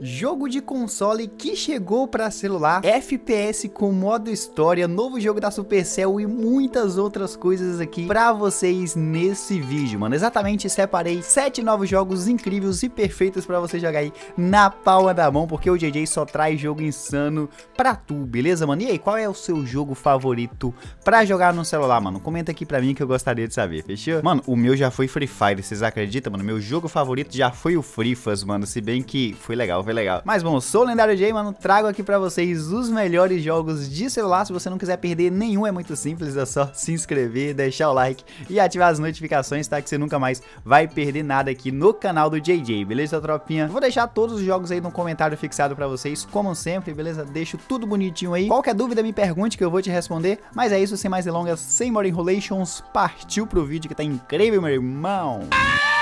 Jogo de console que chegou para celular, FPS com modo história, novo jogo da Supercell e muitas outras coisas aqui para vocês nesse vídeo, mano. Exatamente, separei sete novos jogos incríveis e perfeitos para você jogar aí na palma da mão, porque o JJ só traz jogo insano pra tu, beleza, mano? E aí, qual é o seu jogo favorito para jogar no celular, mano? Comenta aqui pra mim que eu gostaria de saber, fechou? Mano, o meu já foi Free Fire, vocês acreditam, mano? Meu jogo favorito já foi o Free Fires, mano, se bem que foi legal foi legal. Mas bom, sou o Lendário J, mano, trago aqui para vocês os melhores jogos de celular. Se você não quiser perder nenhum, é muito simples, é só se inscrever, deixar o like e ativar as notificações, tá? Que você nunca mais vai perder nada aqui no canal do JJ, beleza, tropinha? Vou deixar todos os jogos aí no comentário fixado para vocês, como sempre, beleza? Deixo tudo bonitinho aí. Qualquer dúvida me pergunte que eu vou te responder. Mas é isso, sem mais delongas, sem more enrolations, partiu pro vídeo que tá incrível, meu irmão! Ah!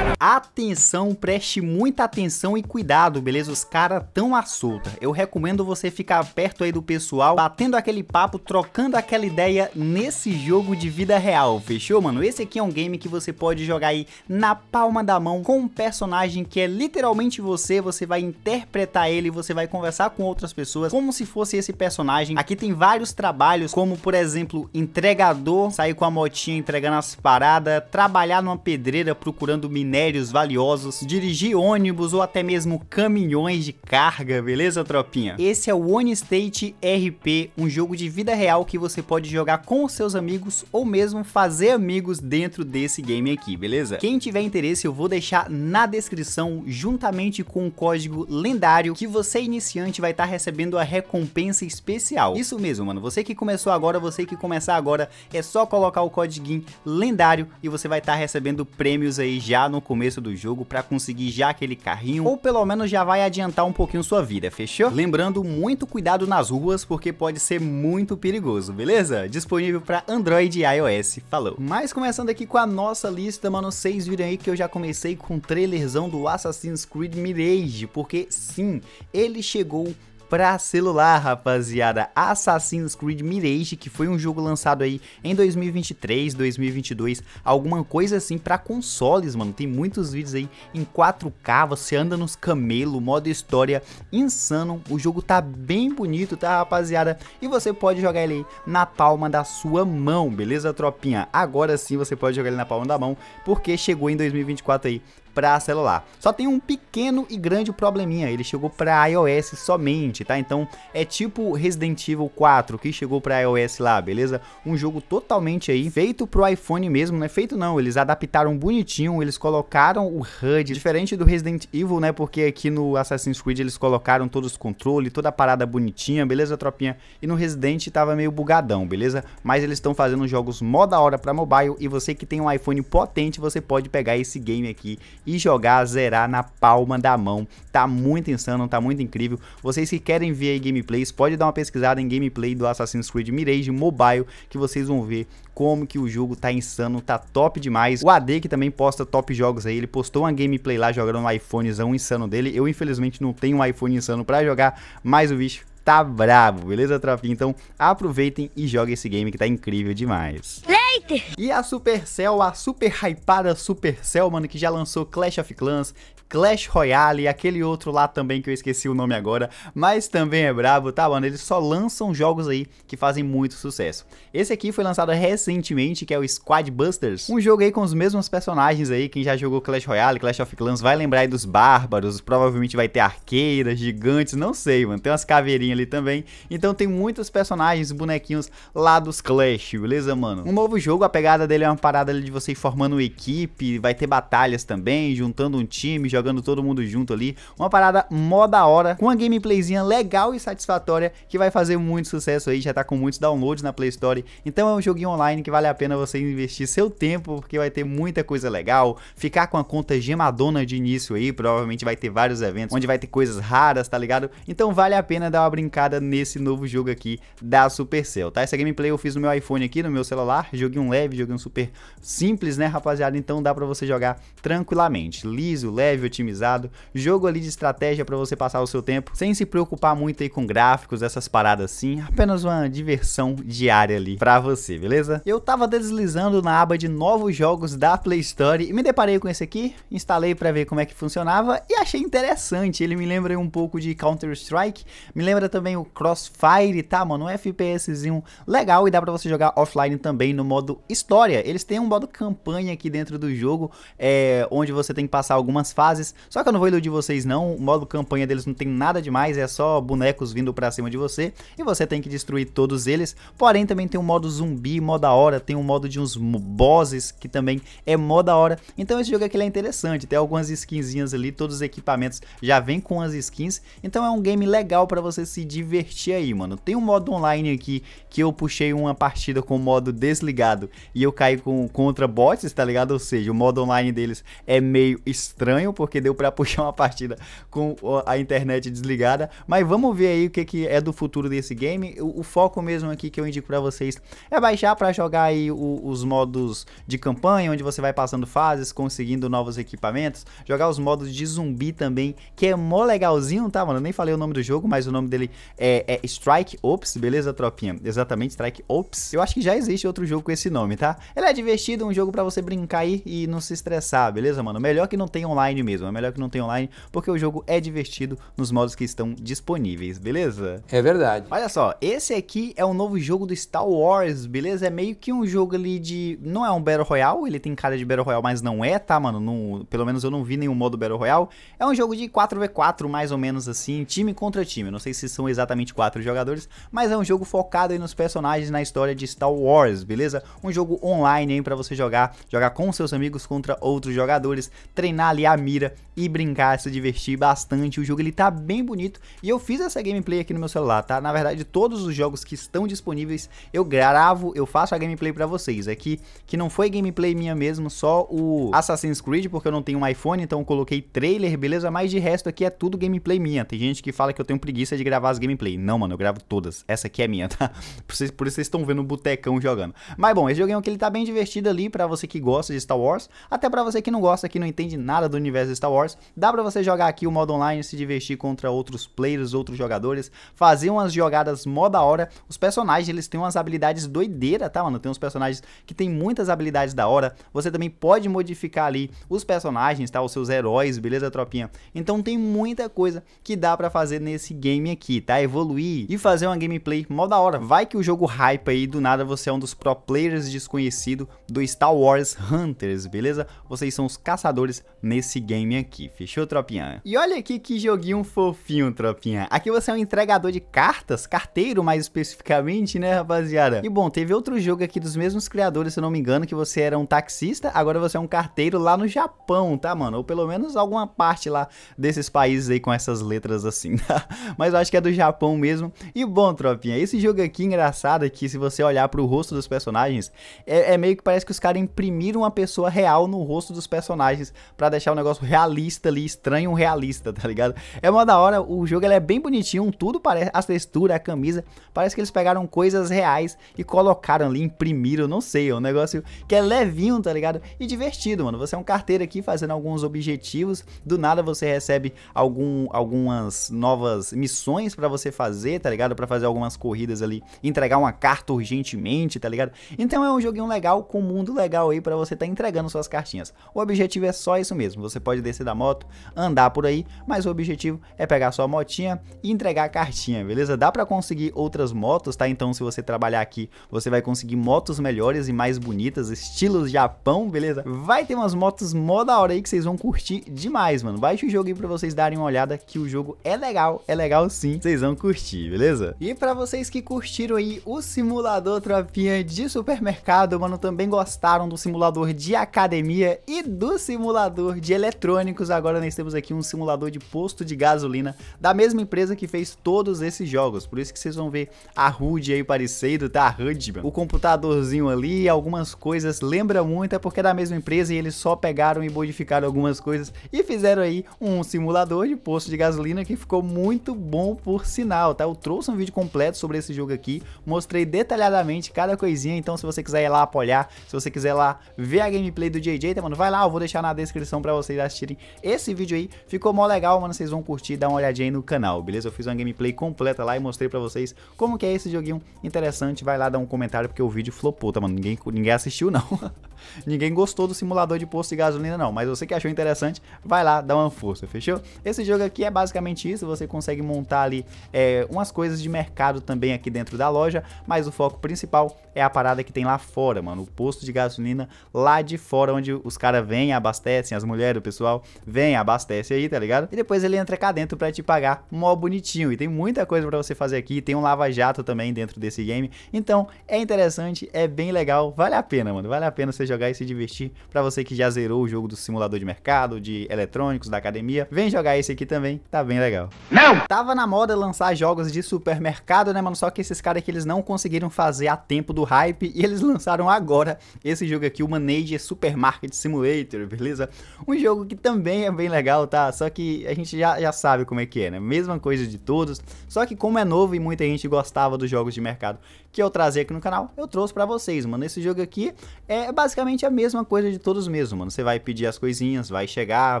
atenção, preste muita atenção e cuidado, beleza? Os caras tão à solta. Eu recomendo você ficar perto aí do pessoal, batendo aquele papo, trocando aquela ideia nesse jogo de vida real, fechou, mano? Esse aqui é um game que você pode jogar aí na palma da mão com um personagem que é literalmente você, você vai interpretar ele, você vai conversar com outras pessoas como se fosse esse personagem. Aqui tem vários trabalhos, como por exemplo, entregador, sair com a motinha entregando as paradas, trabalhar numa pedreira procurando minério, minérios valiosos, dirigir ônibus ou até mesmo caminhões de carga, beleza, tropinha? Esse é o One State RP, um jogo de vida real que você pode jogar com seus amigos ou mesmo fazer amigos dentro desse game aqui, beleza? Quem tiver interesse, eu vou deixar na descrição, juntamente com o código lendário, que você iniciante vai estar tá recebendo a recompensa especial. Isso mesmo, mano, você que começou agora, você que começar agora, é só colocar o código lendário e você vai estar tá recebendo prêmios aí já no começo começo do jogo para conseguir já aquele carrinho, ou pelo menos já vai adiantar um pouquinho sua vida, fechou? Lembrando, muito cuidado nas ruas, porque pode ser muito perigoso, beleza? Disponível para Android e iOS, falou. Mas começando aqui com a nossa lista, mano, vocês viram aí que eu já comecei com o trailerzão do Assassin's Creed Mirage, porque sim, ele chegou para celular, rapaziada. Assassin's Creed Mirage, que foi um jogo lançado aí em 2023, 2022, alguma coisa assim para consoles, mano. Tem muitos vídeos aí em 4K, você anda nos camelo, modo história insano. O jogo tá bem bonito, tá, rapaziada? E você pode jogar ele aí na palma da sua mão, beleza, tropinha? Agora sim você pode jogar ele na palma da mão, porque chegou em 2024 aí para celular. Só tem um pequeno e grande probleminha, ele chegou para iOS somente, tá? Então é tipo Resident Evil 4 que chegou para iOS lá, beleza? Um jogo totalmente aí feito pro iPhone mesmo, não é feito não, eles adaptaram bonitinho, eles colocaram o HUD diferente do Resident Evil, né? Porque aqui no Assassin's Creed eles colocaram todos os controles, toda a parada bonitinha, beleza, tropinha? E no Resident tava meio bugadão, beleza? Mas eles estão fazendo jogos mó da hora para mobile e você que tem um iPhone potente, você pode pegar esse game aqui e jogar, zerar na palma da mão. Tá muito insano, tá muito incrível. Vocês que querem ver aí gameplays, pode dar uma pesquisada em gameplay do Assassin's Creed Mirage Mobile, que vocês vão ver como que o jogo tá insano, tá top demais. O AD que também posta top jogos aí, ele postou uma gameplay lá jogando um iPhonezão insano dele. Eu infelizmente não tenho um iPhone insano para jogar, mas o bicho tá bravo, beleza, tropinha? Então aproveitem e joguem esse game que tá incrível demais. Fighter. E a Supercell, a super hypada Supercell, mano, que já lançou Clash of Clans, Clash Royale e aquele outro lá também que eu esqueci o nome agora, mas também é brabo, tá, mano? Eles só lançam jogos aí que fazem muito sucesso. Esse aqui foi lançado recentemente, que é o Squad Busters, um jogo aí com os mesmos personagens aí, quem já jogou Clash Royale, Clash of Clans vai lembrar aí dos bárbaros, provavelmente vai ter arqueiras, gigantes, não sei, mano, tem umas caveirinhas ali também, então tem muitos personagens, bonequinhos lá dos Clash, beleza, mano? Um novo jogo, a pegada dele é uma parada de você ir formando equipe, vai ter batalhas também, juntando um time, jogando todo mundo junto ali. Uma parada mó da hora, com uma gameplayzinha legal e satisfatória, que vai fazer muito sucesso aí, já tá com muitos downloads na Play Store. Então é um joguinho online que vale a pena você investir seu tempo, porque vai ter muita coisa legal, ficar com a conta gemadona de início aí, provavelmente vai ter vários eventos, onde vai ter coisas raras, tá ligado? Então vale a pena dar uma brincada nesse novo jogo aqui da Supercell, tá? Essa gameplay eu fiz no meu iPhone aqui, no meu celular, joguei joguinho leve, joguinho super simples, né, rapaziada? Então dá para você jogar tranquilamente, liso, leve, otimizado, jogo ali de estratégia para você passar o seu tempo, sem se preocupar muito aí com gráficos, essas paradas assim, apenas uma diversão diária ali para você, beleza? Eu tava deslizando na aba de novos jogos da Play Store e me deparei com esse aqui, instalei para ver como é que funcionava e achei interessante, ele me lembra um pouco de Counter-Strike, me lembra também o Crossfire, tá, mano? Um FPSzinho legal e dá para você jogar offline também no modo modo história. Eles têm um modo campanha aqui dentro do jogo, é, onde você tem que passar algumas fases. Só que eu não vou iludir vocês não, o modo campanha deles não tem nada demais, é só bonecos vindo pra cima de você. E você tem que destruir todos eles. Porém, também tem um modo zumbi, mó da hora. Tem um modo de uns bosses, que também é mó da hora. Então esse jogo aqui é interessante. Tem algumas skinzinhas ali, todos os equipamentos já vêm com as skins. Então é um game legal pra você se divertir aí, mano. Tem um modo online aqui que eu puxei uma partida com o modo desligado ligado? E eu caí com contra bots, tá ligado? Ou seja, o modo online deles é meio estranho, porque deu para puxar uma partida com a internet desligada. Mas vamos ver aí o que, que é do futuro desse game. O, o foco mesmo aqui que eu indico para vocês é baixar para jogar aí o, os modos de campanha, onde você vai passando fases, conseguindo novos equipamentos. Jogar os modos de zumbi também, que é mó legalzinho, tá, mano? Eu nem falei o nome do jogo, mas o nome dele é, é Strike Ops, beleza, tropinha? Exatamente, Strike Ops. Eu acho que já existe outro jogo com esse esse nome, tá? Ele é divertido, um jogo para você brincar aí e não se estressar, beleza, mano? Melhor que não tenha online mesmo, é melhor que não tenha online, porque o jogo é divertido nos modos que estão disponíveis, beleza? É verdade. Olha só, esse aqui é um novo jogo do Star Wars, beleza? É meio que um jogo ali de... não é um Battle Royale, ele tem cara de Battle Royale, mas não é, tá, mano? Pelo menos eu não vi nenhum modo Battle Royale. É um jogo de 4v4, mais ou menos assim, time contra time. Não sei se são exatamente quatro jogadores, mas é um jogo focado aí nos personagens na história de Star Wars, beleza? um jogo online aí para você jogar, jogar com seus amigos contra outros jogadores, treinar ali a mira e brincar, se divertir bastante. O jogo ele tá bem bonito e eu fiz essa gameplay aqui no meu celular, tá? Na verdade, todos os jogos que estão disponíveis, eu gravo, eu faço a gameplay para vocês aqui, é que não foi gameplay minha mesmo, só o Assassin's Creed, porque eu não tenho um iPhone, então coloquei trailer, beleza? Mas de resto aqui é tudo gameplay minha. Tem gente que fala que eu tenho preguiça de gravar as gameplay. Não, mano, eu gravo todas. Essa aqui é minha, tá? Por isso vocês estão vendo o botecão jogando. Mas é bom. Esse joguinho que ele tá bem divertido ali para você que gosta de Star Wars, até para você que não gosta, que não entende nada do universo de Star Wars. Dá para você jogar aqui o modo online, se divertir contra outros players, outros jogadores, fazer umas jogadas mó da hora. Os personagens, eles têm umas habilidades doideira, tá, mano? Tem uns personagens que tem muitas habilidades da hora. Você também pode modificar ali os personagens, tá? Os seus heróis, beleza, tropinha? Então tem muita coisa que dá para fazer nesse game aqui, tá? Evoluir e fazer uma gameplay mó da hora. Vai que o jogo hype aí, do nada você é um dos pro players Players Desconhecido do Star Wars Hunters, beleza? Vocês são os caçadores nesse game aqui, fechou, tropinha? E olha aqui que joguinho fofinho, tropinha. Aqui você é um entregador de cartas, carteiro mais especificamente, né, rapaziada? E bom, teve outro jogo aqui dos mesmos criadores, se eu não me engano, que você era um taxista, agora você é um carteiro lá no Japão, tá, mano? Ou pelo menos alguma parte lá desses países aí com essas letras assim, tá? Mas eu acho que é do Japão mesmo. E bom, tropinha, esse jogo aqui engraçado é que se você olhar pro rosto dos personagens, personagens. É, é meio que parece que os caras imprimiram uma pessoa real no rosto dos personagens para deixar o negócio realista ali, estranho realista, tá ligado? É uma da hora, o jogo ele é bem bonitinho, tudo parece, a textura, a camisa, parece que eles pegaram coisas reais e colocaram ali, imprimiram, não sei, é um negócio que é levinho, tá ligado? E divertido, mano. Você é um carteiro aqui fazendo alguns objetivos, do nada você recebe algum, algumas novas missões para você fazer, tá ligado? Para fazer algumas corridas ali, entregar uma carta urgentemente, tá ligado? Então é um joguinho legal, com um mundo legal aí para você estar tá entregando suas cartinhas. O objetivo é só isso mesmo, você pode descer da moto, andar por aí, mas o objetivo é pegar sua motinha e entregar a cartinha, beleza? Dá para conseguir outras motos, tá? Então se você trabalhar aqui, você vai conseguir motos melhores e mais bonitas, estilos Japão, beleza? Vai ter umas motos mó da hora aí que vocês vão curtir demais, mano. Baixa o jogo aí pra vocês darem uma olhada que o jogo é legal, é legal sim, vocês vão curtir, beleza? E para vocês que curtiram aí o simulador tropinha de Super supermercado, mano, também gostaram do simulador de academia e do simulador de eletrônicos. Agora nós temos aqui um simulador de posto de gasolina da mesma empresa que fez todos esses jogos. Por isso que vocês vão ver a HUD aí parecido, tá? A HUD, mano. O computadorzinho ali, algumas coisas, lembra muito, é porque é da mesma empresa e eles só pegaram e modificaram algumas coisas e fizeram aí um simulador de posto de gasolina que ficou muito bom por sinal, tá? Eu trouxe um vídeo completo sobre esse jogo aqui, mostrei detalhadamente cada coisinha, então se você quiser ir lá apoiar, se você quiser lá ver a gameplay do JJ, tá, mano? Vai lá, eu vou deixar na descrição pra vocês assistirem esse vídeo aí. Ficou mó legal, mano, vocês vão curtir, dar uma olhadinha aí no canal, beleza? Eu fiz uma gameplay completa lá e mostrei pra vocês como que é esse joguinho interessante. Vai lá dar um comentário, porque o vídeo flopou, tá, mano? Ninguém, ninguém assistiu, não. Ninguém gostou do simulador de posto de gasolina, não, mas você que achou interessante, vai lá, dá uma força, fechou? Esse jogo aqui é basicamente isso, você consegue montar ali é, umas coisas de mercado também aqui dentro da loja, mas o foco principal é a parada que tem lá fora, mano, o posto de gasolina lá de fora, onde os caras vêm, abastecem, as mulheres, o pessoal vem, abastece aí, tá ligado? E depois ele entra cá dentro pra te pagar mó bonitinho, e tem muita coisa pra você fazer aqui, tem um lava-jato também dentro desse game, então é interessante, é bem legal, vale a pena, mano, vale a pena você jogar e se divertir. Para você que já zerou o jogo do simulador de mercado, de eletrônicos, da academia, vem jogar esse aqui também, tá bem legal. Não! Tava na moda lançar jogos de supermercado, né, mano? Só que esses caras aqui, eles não conseguiram fazer a tempo do hype e eles lançaram agora esse jogo aqui, o Manager Supermarket Simulator, beleza? Um jogo que também é bem legal, tá? Só que a gente já, já sabe como é que é, né? Mesma coisa de todos, só que como é novo e muita gente gostava dos jogos de mercado que eu trazia aqui no canal, eu trouxe para vocês, mano. Esse jogo aqui é basicamente basicamente a mesma coisa de todos mesmo, mano. Você vai pedir as coisinhas, vai chegar,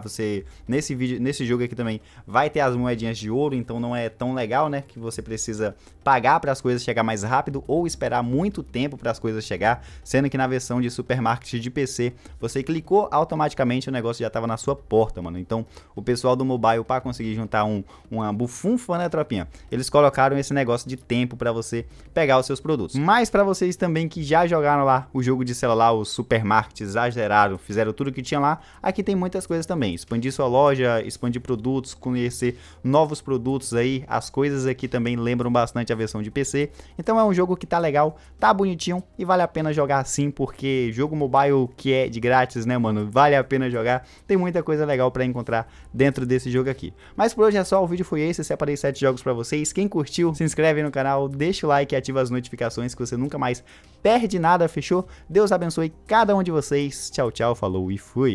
você nesse vídeo, nesse jogo aqui também vai ter as moedinhas de ouro, então não é tão legal, né, que você precisa pagar para as coisas chegar mais rápido ou esperar muito tempo para as coisas chegar, sendo que na versão de supermarket de PC, você clicou automaticamente o negócio já estava na sua porta, mano. Então, o pessoal do mobile para conseguir juntar um uma bufunfa, né, tropinha? Eles colocaram esse negócio de tempo para você pegar os seus produtos. Mas para vocês também que já jogaram lá o jogo de celular, o supermarket exageraram, fizeram tudo que tinha lá, aqui tem muitas coisas também. Expandir sua loja, expandir produtos, conhecer novos produtos aí. As coisas aqui também lembram bastante a versão de PC. Então é um jogo que tá legal, tá bonitinho e vale a pena jogar sim, porque jogo mobile que é de grátis, né, mano? Vale a pena jogar. Tem muita coisa legal para encontrar dentro desse jogo aqui. Mas por hoje é só, o vídeo foi esse, separei 7 jogos para vocês. Quem curtiu, se inscreve no canal, deixa o like e ativa as notificações que você nunca mais perde nada, fechou? Deus abençoe cada um de vocês. Tchau, tchau, falou e fui.